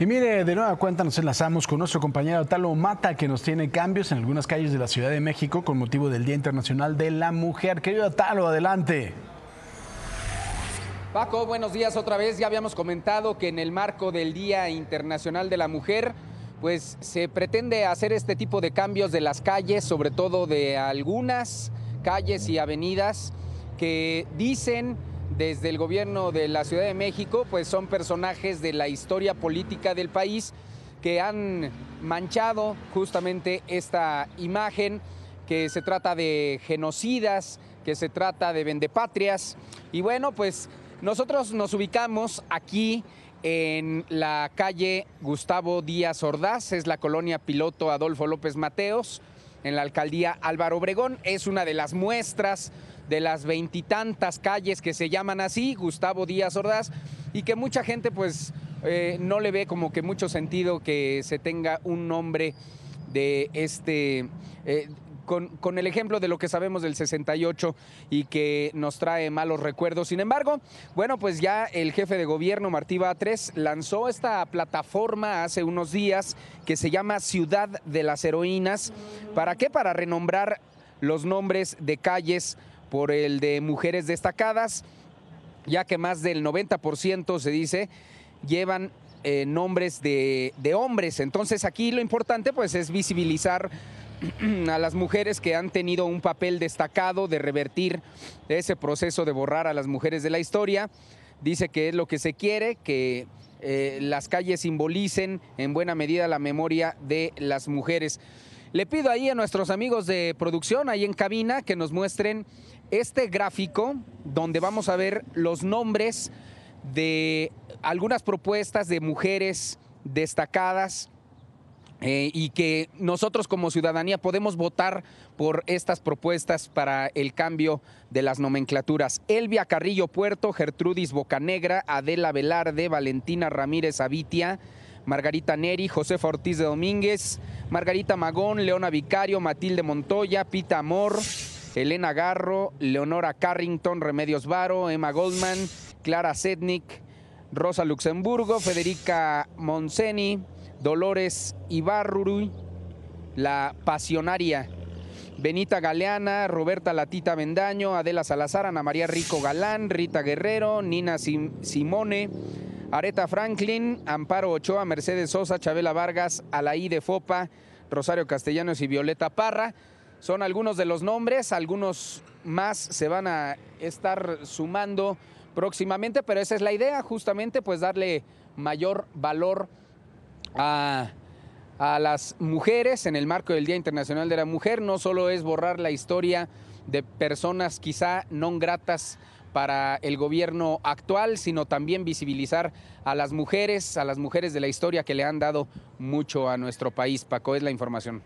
Y mire, de nueva cuenta nos enlazamos con nuestro compañero Talo Mata, que nos tiene cambios en algunas calles de la Ciudad de México con motivo del Día Internacional de la Mujer. Querido Talo, adelante. Paco, buenos días otra vez. Ya habíamos comentado que en el marco del Día Internacional de la Mujer, pues se pretende hacer este tipo de cambios de las calles, sobre todo de algunas calles y avenidas que dicen desde el gobierno de la Ciudad de México, pues son personajes de la historia política del país que han manchado justamente esta imagen, que se trata de genocidas, que se trata de vendepatrias. Y bueno, pues nosotros nos ubicamos aquí en la calle Gustavo Díaz Ordaz, es la colonia piloto Adolfo López Mateos en la alcaldía Álvaro Obregón. Es una de las muestras de las veintitantas calles que se llaman así, Gustavo Díaz Ordaz, y que mucha gente pues eh, no le ve como que mucho sentido que se tenga un nombre de este, eh, con, el ejemplo de lo que sabemos del 68 y que nos trae malos recuerdos. Sin embargo, bueno, pues ya el jefe de gobierno, Martí 3, lanzó esta plataforma hace unos días que se llama Ciudad de las Heroínas. ¿Para qué? Para renombrar los nombres de calles por el de mujeres destacadas, ya que más del 90% se dice llevan eh, nombres de, de hombres. Entonces aquí lo importante pues es visibilizar a las mujeres que han tenido un papel destacado de revertir ese proceso de borrar a las mujeres de la historia. Dice que es lo que se quiere, que eh, las calles simbolicen en buena medida la memoria de las mujeres. Le pido ahí a nuestros amigos de producción, ahí en cabina, que nos muestren este gráfico donde vamos a ver los nombres de algunas propuestas de mujeres destacadas eh, y que nosotros como ciudadanía podemos votar por estas propuestas para el cambio de las nomenclaturas. Elvia Carrillo Puerto, Gertrudis Bocanegra, Adela Velarde, Valentina Ramírez Avitia. Margarita Neri, Josefa Ortiz de Domínguez, Margarita Magón, Leona Vicario, Matilde Montoya, Pita Amor, Elena Garro, Leonora Carrington, Remedios Varo, Emma Goldman, Clara Sednik, Rosa Luxemburgo, Federica Monseni, Dolores Ibarruri, la Pasionaria, Benita Galeana, Roberta Latita Bendaño, Adela Salazar, Ana María Rico Galán, Rita Guerrero, Nina Simone, Areta Franklin, Amparo Ochoa, Mercedes Sosa, Chabela Vargas, Alaí de Fopa, Rosario Castellanos y Violeta Parra. Son algunos de los nombres, algunos más se van a estar sumando próximamente, pero esa es la idea, justamente pues darle mayor valor a, las mujeres en el marco del Día Internacional de la Mujer. No solo es borrar la historia de personas quizá no gratas para el gobierno actual, sino también visibilizar a las mujeres, a las mujeres de la historia que le han dado mucho a nuestro país. Paco, es la información.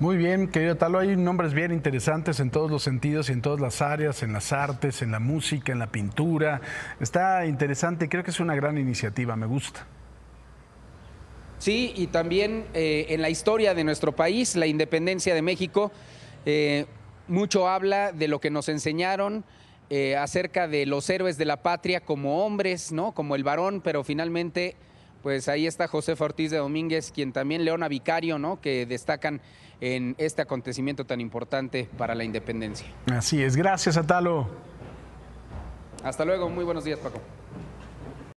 Muy bien, querido Talo, hay nombres bien interesantes en todos los sentidos y en todas las áreas, en las artes, en la música, en la pintura. Está interesante, creo que es una gran iniciativa, me gusta. Sí, y también eh, en la historia de nuestro país, la independencia de México, eh, mucho habla de lo que nos enseñaron eh, acerca de los héroes de la patria como hombres, ¿no? Como el varón, pero finalmente, pues ahí está José Ortiz de Domínguez, quien también Leona Vicario, ¿no? Que destacan en este acontecimiento tan importante para la independencia. Así es, gracias Atalo. Hasta luego, muy buenos días Paco.